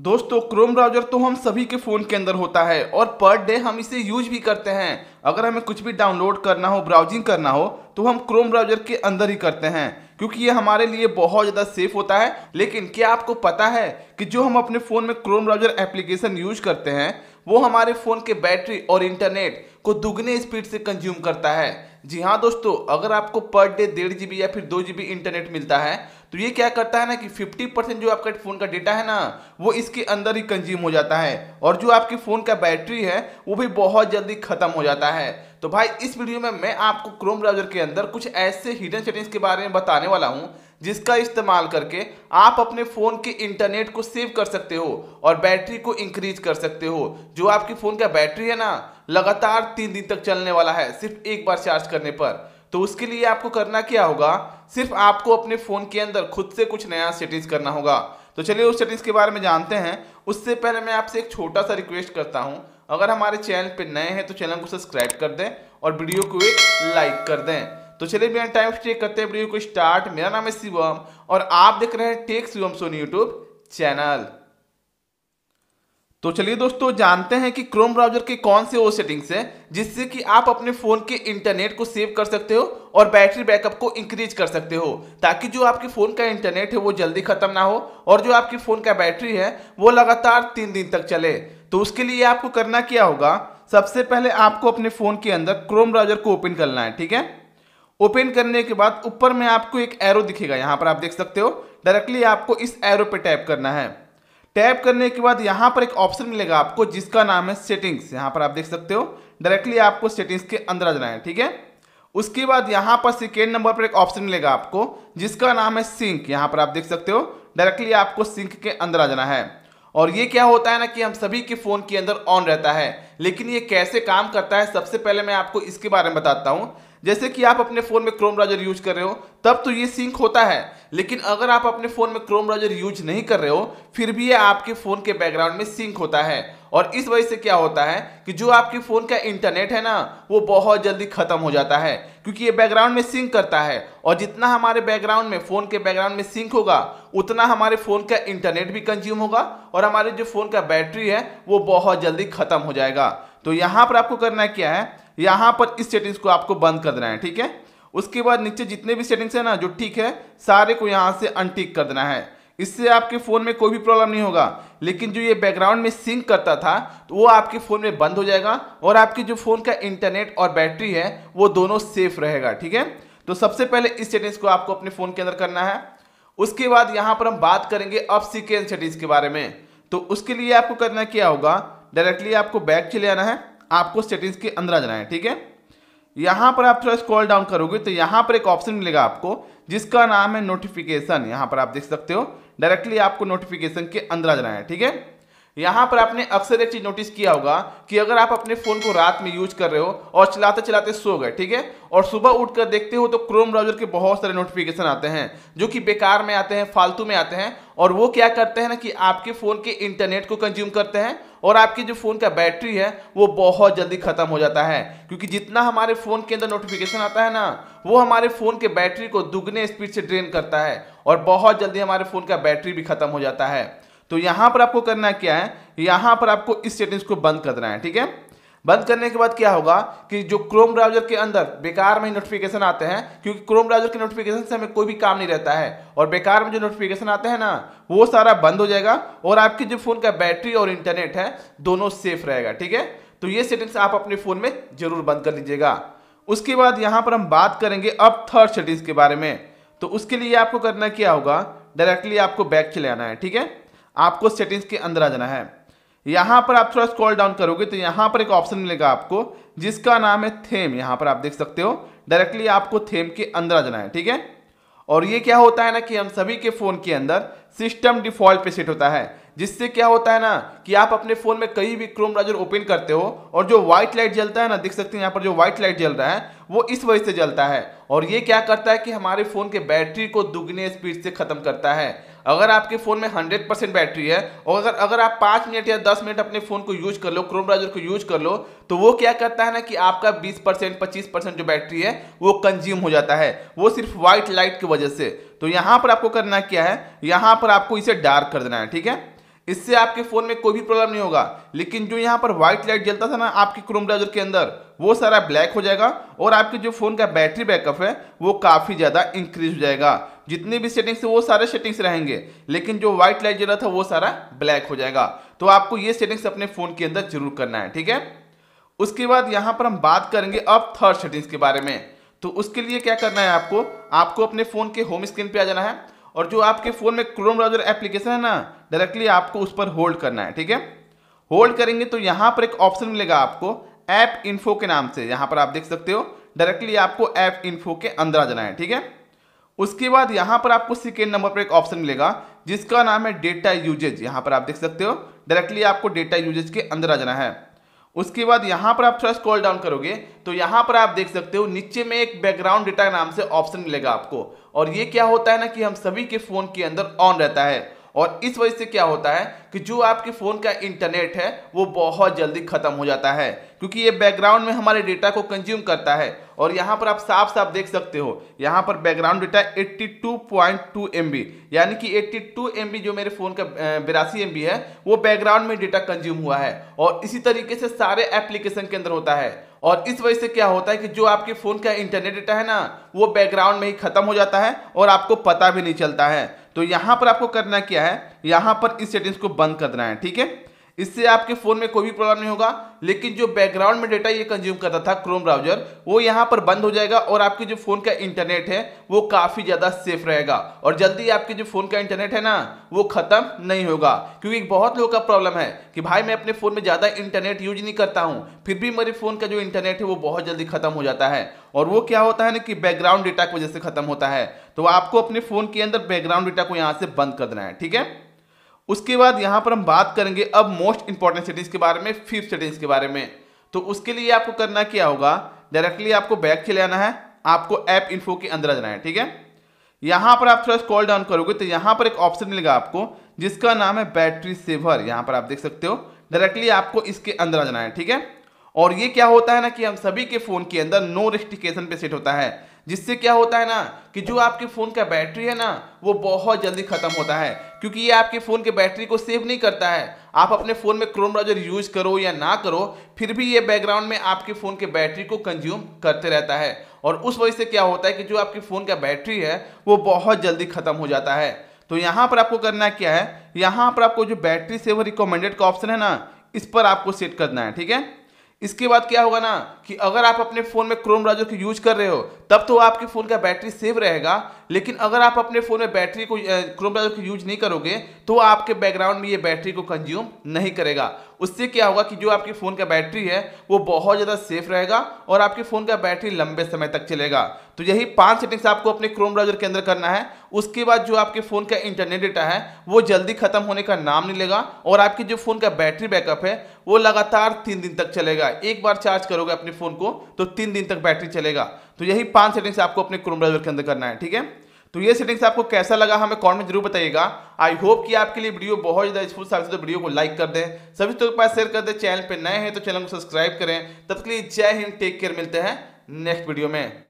दोस्तों Chrome browser तो हम सभी के फ़ोन के अंदर होता है और पर डे हम इसे यूज भी करते हैं अगर हमें कुछ भी डाउनलोड करना हो ब्राउजिंग करना हो तो हम क्रोम ब्राउजर के अंदर ही करते हैं क्योंकि ये हमारे लिए बहुत ज़्यादा सेफ होता है लेकिन क्या आपको पता है कि जो हम अपने फ़ोन में क्रोम ब्राउजर एप्लीकेशन यूज करते हैं वो हमारे फ़ोन के बैटरी और इंटरनेट को दुगने स्पीड से कंज्यूम करता है जी हाँ दोस्तों अगर आपको पर डे डेढ़ जी या फिर दो जी इंटरनेट मिलता है तो ये क्या करता है ना कि 50 परसेंट जो आपका फ़ोन का डेटा है ना वो इसके अंदर ही कंज्यूम हो जाता है और जो आपके फ़ोन का बैटरी है वो भी बहुत जल्दी ख़त्म हो जाता है तो भाई इस वीडियो में मैं आपको क्रोम ब्राउजर के अंदर कुछ ऐसे हिडन सेटिंग्स के बारे में बताने वाला हूँ जिसका इस्तेमाल करके आप अपने फ़ोन के इंटरनेट को सेव कर सकते हो और बैटरी को इंक्रीज कर सकते हो जो आपके फ़ोन का बैटरी है ना लगातार तीन दिन तक चलने वाला है सिर्फ एक बार चार्ज करने पर तो उसके लिए आपको करना क्या होगा सिर्फ आपको अपने फ़ोन के अंदर खुद से कुछ नया सेटिंग्स करना होगा तो चलिए उस सेटिंग्स के बारे में जानते हैं उससे पहले मैं आपसे एक छोटा सा रिक्वेस्ट करता हूँ अगर हमारे चैनल पर नए हैं तो चैनल को सब्सक्राइब कर दें और वीडियो को एक लाइक कर दें तो चलिए बिना टाइम चेक करते हैं वीडियो को स्टार्ट मेरा नाम है शिवम और आप देख रहे हैं tech Shivam Soni YouTube channel तो चलिए दोस्तों जानते हैं कि क्रोम ब्राउजर के कौन से वो सेटिंग्स हैं जिससे कि आप अपने फ़ोन के इंटरनेट को सेव कर सकते हो और बैटरी बैकअप को इंक्रीज कर सकते हो ताकि जो आपके फ़ोन का इंटरनेट है वो जल्दी ख़त्म ना हो और जो आपके फ़ोन का बैटरी है वो लगातार तीन दिन तक चले तो उसके लिए आपको करना क्या होगा सबसे पहले आपको अपने फ़ोन के अंदर क्रोम ब्राउजर को ओपन करना है ठीक है ओपन करने के बाद ऊपर में आपको एक एरो दिखेगा यहाँ पर आप देख सकते हो डायरेक्टली आपको इस एरो पर टैप करना है टैप करने के बाद यहाँ पर एक ऑप्शन मिलेगा आपको जिसका नाम है सेटिंग्स यहाँ पर आप देख सकते हो डायरेक्टली आपको सेटिंग्स के अंदर आ जाना है ठीक है उसके बाद यहाँ पर सेकेंड नंबर पर एक ऑप्शन मिलेगा आपको जिसका नाम है सिंक यहाँ पर आप देख सकते हो डायरेक्टली आपको सिंक के अंदर आ जाना है और ये क्या होता है ना कि हम सभी के फ़ोन के अंदर ऑन रहता है लेकिन ये कैसे काम करता है सबसे पहले मैं आपको इसके बारे में बताता हूँ जैसे कि आप अपने फ़ोन में क्रोम ब्राउजर यूज कर रहे हो तब तो ये सिंक होता है लेकिन अगर आप अपने फ़ोन में क्रोम ब्राउजर यूज नहीं कर रहे हो फिर भी ये आपके फ़ोन के बैकग्राउंड में सिंक होता है और इस वजह से क्या होता है कि जो आपके फ़ोन का इंटरनेट है ना वो बहुत जल्दी ख़त्म हो जाता है क्योंकि ये बैकग्राउंड में सिंक करता है और जितना हमारे बैकग्राउंड में फ़ोन के बैकग्राउंड में सिंक होगा उतना हमारे फ़ोन का इंटरनेट भी कंज्यूम होगा और हमारे जो फ़ोन का बैटरी है वो बहुत जल्दी ख़त्म हो जाएगा तो यहां पर आपको करना क्या है यहाँ पर इस सेटिंग्स को आपको बंद कर देना है ठीक है उसके बाद नीचे जितने भी सेटिंग्स है ना जो ठीक है सारे को यहाँ से अनटिक कर देना है इससे आपके फ़ोन में कोई भी प्रॉब्लम नहीं होगा लेकिन जो ये बैकग्राउंड में सिंक करता था तो वो आपके फ़ोन में बंद हो जाएगा और आपके जो फ़ोन का इंटरनेट और बैटरी है वो दोनों सेफ रहेगा ठीक है तो सबसे पहले इस सेटिंग्स को आपको अपने फ़ोन के अंदर करना है उसके बाद यहाँ पर हम बात करेंगे अब सिक्वेंस सेटिंग्स के बारे में तो उसके लिए आपको करना क्या होगा डायरेक्टली आपको बैक चले आना है आपको सेटिंग्स के अंदर आ जाना है ठीक है यहां पर आप थोड़ा स्क्रॉल डाउन करोगे तो यहां पर एक ऑप्शन मिलेगा आपको जिसका नाम है नोटिफिकेशन यहां पर आप देख सकते हो डायरेक्टली आपको नोटिफिकेशन के अंदर आ जाना है ठीक है यहाँ पर आपने अक्सर एक चीज नोटिस किया होगा कि अगर आप अपने फोन को रात में यूज कर रहे हो और चलाते चलाते सो गए ठीक है और सुबह उठकर देखते हो तो क्रोम ब्राउजर के बहुत सारे नोटिफिकेशन आते हैं जो कि बेकार में आते हैं फालतू में आते हैं और वो क्या करते हैं ना कि आपके फ़ोन के इंटरनेट को कंज्यूम करते हैं और आपके जो फ़ोन का बैटरी है वो बहुत जल्दी ख़त्म हो जाता है क्योंकि जितना हमारे फ़ोन के अंदर नोटिफिकेशन आता है ना वो हमारे फ़ोन के बैटरी को दुगने स्पीड से ड्रेन करता है और बहुत जल्दी हमारे फ़ोन का बैटरी भी ख़त्म हो जाता है तो यहां पर आपको करना क्या है यहां पर आपको इस सेटिंग्स को बंद करना है ठीक है बंद करने के बाद क्या होगा कि जो क्रोम ब्राउजर के अंदर बेकार में नोटिफिकेशन आते हैं क्योंकि क्रोम ब्राउजर के नोटिफिकेशन से हमें कोई भी काम नहीं रहता है और बेकार में जो नोटिफिकेशन आते हैं ना वो सारा बंद हो जाएगा और आपके जो फ़ोन का बैटरी और इंटरनेट है दोनों सेफ रहेगा ठीक है तो ये सेटिंग्स आप अपने फ़ोन में ज़रूर बंद कर लीजिएगा उसके बाद यहां पर हम बात करेंगे अब थर्ड सेटिंग्स के बारे में तो उसके लिए आपको करना क्या होगा डायरेक्टली आपको बैक चले आना है ठीक है आपको सेटिंग्स के अंदर आ जाना है यहाँ पर आप थोड़ा स्क्रॉल डाउन करोगे तो यहाँ पर एक ऑप्शन मिलेगा आपको जिसका नाम है थेम यहाँ पर आप देख सकते हो डायरेक्टली आपको थेम के अंदर आ जाना है ठीक है और ये क्या होता है ना कि हम सभी के फ़ोन के अंदर सिस्टम डिफॉल्ट पे सेट होता है जिससे क्या होता है ना कि आप अपने फ़ोन में कहीं भी क्रोम ब्राउजर ओपन करते हो और जो व्हाइट लाइट जलता है ना देख सकते हैं यहाँ पर जो व्हाइट लाइट जल रहा है वो इस वजह से जलता है और ये क्या करता है कि हमारे फ़ोन के बैटरी को दुगने स्पीड से ख़त्म करता है अगर आपके फ़ोन में हंड्रेड परसेंट बैटरी है और अगर अगर आप पांच मिनट या दस मिनट अपने फ़ोन को यूज कर लो क्रोम ब्राउजर को यूज कर लो तो वो क्या करता है ना कि आपका बीस परसेंट पच्चीस परसेंट जो बैटरी है वो कंज्यूम हो जाता है वो सिर्फ व्हाइट लाइट की वजह से तो यहां पर आपको करना क्या है यहां पर आपको इसे डार्क कर देना है ठीक है इससे आपके फ़ोन में कोई भी प्रॉब्लम नहीं होगा लेकिन जो यहाँ पर व्हाइट लाइट जलता था ना आपके क्रोम ब्राउजर के अंदर वो सारा ब्लैक हो जाएगा और आपके जो फ़ोन का बैटरी बैकअप है वो काफ़ी ज़्यादा इंक्रीज हो जाएगा जितनी भी सेटिंग्स वो सारे सेटिंग्स रहेंगे लेकिन जो व्हाइट लाइट जला था वो सारा ब्लैक हो जाएगा तो आपको ये सेटिंग्स अपने फ़ोन के अंदर जरूर करना है ठीक है उसके बाद यहाँ पर हम बात करेंगे अब थर्ड सेटिंग्स के बारे में तो उसके लिए क्या करना है आपको आपको अपने फ़ोन के होम स्क्रीन पर आ जाना है और जो आपके फ़ोन में क्रोम ब्राउजर एप्लीकेशन है ना डायरेक्टली आपको उस पर होल्ड करना है ठीक है होल्ड करेंगे तो यहाँ पर एक ऑप्शन मिलेगा आपको ऐप इन्फो के नाम से यहाँ पर आप देख सकते हो डायरेक्टली आपको ऐप इन्फो के अंदर आ जाना है ठीक है उसके बाद यहाँ पर आपको सेकेंड नंबर पर एक ऑप्शन मिलेगा जिसका नाम है डेटा यूजेज यहाँ पर आप देख सकते हो डायरेक्टली आपको डेटा यूजेज के अंदर आ जाना है उसके बाद यहाँ पर आप थोड़ा स्क्रॉल डाउन करोगे तो यहाँ पर आप देख सकते हो नीचे में एक बैकग्राउंड डेटा नाम से ऑप्शन मिलेगा आपको और ये क्या होता है ना कि हम सभी के फ़ोन के अंदर ऑन रहता है और इस वजह से क्या होता है कि जो आपके फ़ोन का इंटरनेट है वो बहुत जल्दी ख़त्म हो जाता है क्योंकि ये बैकग्राउंड में हमारे डेटा को कंज्यूम करता है और यहाँ पर आप साफ साफ देख सकते हो यहाँ पर बैकग्राउंड डेटा 82.2 बी यानी कि 82 बी जो मेरे फ़ोन का बिरासी एम है वो बैकग्राउंड में डेटा कंज्यूम हुआ है और इसी तरीके से सारे एप्लीकेशन के अंदर होता है और इस वजह से क्या होता है कि जो आपके फ़ोन का इंटरनेट डेटा है ना वो बैकग्राउंड में ही ख़त्म हो जाता है और आपको पता भी नहीं चलता है तो यहाँ पर आपको करना क्या है यहाँ पर इस सेटिंग्स को बंद करना है ठीक है इससे आपके फ़ोन में कोई भी प्रॉब्लम नहीं होगा लेकिन जो बैकग्राउंड में डेटा ये कंज्यूम करता था क्रोम ब्राउजर वो यहाँ पर बंद हो जाएगा और आपके जो फ़ोन का इंटरनेट है वो काफ़ी ज़्यादा सेफ रहेगा और जल्दी आपके जो फ़ोन का इंटरनेट है ना वो ख़त्म नहीं होगा क्योंकि बहुत लोगों का प्रॉब्लम है कि भाई मैं अपने फ़ोन में ज़्यादा इंटरनेट यूज नहीं करता हूँ फिर भी मेरे फ़ोन का जो इंटरनेट है वो बहुत जल्दी ख़त्म हो जाता है और वो क्या होता है ना कि बैकग्राउंड डेटा की वजह से ख़त्म होता है तो आपको अपने फ़ोन के अंदर बैकग्राउंड डेटा को यहाँ से बंद कर देना है ठीक है उसके बाद यहाँ पर हम बात करेंगे अब मोस्ट इंपॉर्टेंट सेटिंग्स के बारे में फिर सेटिंग्स के बारे में तो उसके लिए आपको करना क्या होगा डायरेक्टली आपको बैक चले आना है आपको ऐप इन्फो के अंदर आना जाना है ठीक है यहाँ पर आप थोड़ा कॉल डाउन करोगे तो यहाँ पर एक ऑप्शन मिलेगा आपको जिसका नाम है बैटरी सेवर यहाँ पर आप देख सकते हो डायरेक्टली आपको इसके अंदर आ जाना है ठीक है और ये क्या होता है ना कि हम सभी के फ़ोन के अंदर नो रिस्टिकेशन पे सेट होता है जिससे क्या होता है ना कि जो आपके फ़ोन का बैटरी है ना वो बहुत जल्दी ख़त्म होता है क्योंकि ये आपके फ़ोन के बैटरी को सेव नहीं करता है आप अपने फ़ोन में क्रोम ब्राउजर यूज़ करो या ना करो फिर भी ये बैकग्राउंड में आपके फ़ोन के बैटरी को कंज्यूम करते रहता है और उस वजह से क्या होता है कि जो आपके फ़ोन का बैटरी है वो बहुत जल्दी ख़त्म हो जाता है तो यहाँ पर आपको करना क्या है यहाँ पर आपको जो बैटरी सेवर रिकमेंडेड का ऑप्शन है ना इस पर आपको सेट करना है ठीक है इसके बाद क्या होगा ना कि अगर आप अपने फ़ोन में क्रोम ब्राउजर को यूज कर रहे हो तब तो आपके फ़ोन का बैटरी सेव रहेगा लेकिन अगर आप अपने फ़ोन में बैटरी को क्रोम ब्राउजर को यूज नहीं करोगे तो आपके बैकग्राउंड में ये बैटरी को कंज्यूम नहीं करेगा उससे क्या होगा कि जो आपके फ़ोन का बैटरी है वो बहुत ज़्यादा सेफ रहेगा और आपके फ़ोन का बैटरी लंबे समय तक चलेगा तो यही पांच सेटिंग्स आपको अपने क्रोम ब्राउजर के अंदर करना है उसके बाद जो आपके फ़ोन का इंटरनेट डेटा है वो जल्दी ख़त्म होने का नाम नहीं लेगा और आपके जो फ़ोन का बैटरी बैकअप है वो लगातार तीन दिन तक चलेगा एक बार चार्ज करोगे अपने फ़ोन को तो तीन दिन तक बैटरी चलेगा तो यही पाँच सेटिंग्स आपको अपने क्रोम ब्राउजर के अंदर करना है ठीक है तो ये सेटिंग्स आपको कैसा लगा हमें कमेंट में जरूर बताइएगा आई होप कि आपके लिए वीडियो बहुत ज़्यादा यूजफुल साबित तो वीडियो को लाइक कर दें सभी तो के पास शेयर कर दें चैनल पर नए हैं तो चैनल को सब्सक्राइब करें तब के लिए जय हिंद टेक केयर मिलते हैं नेक्स्ट वीडियो में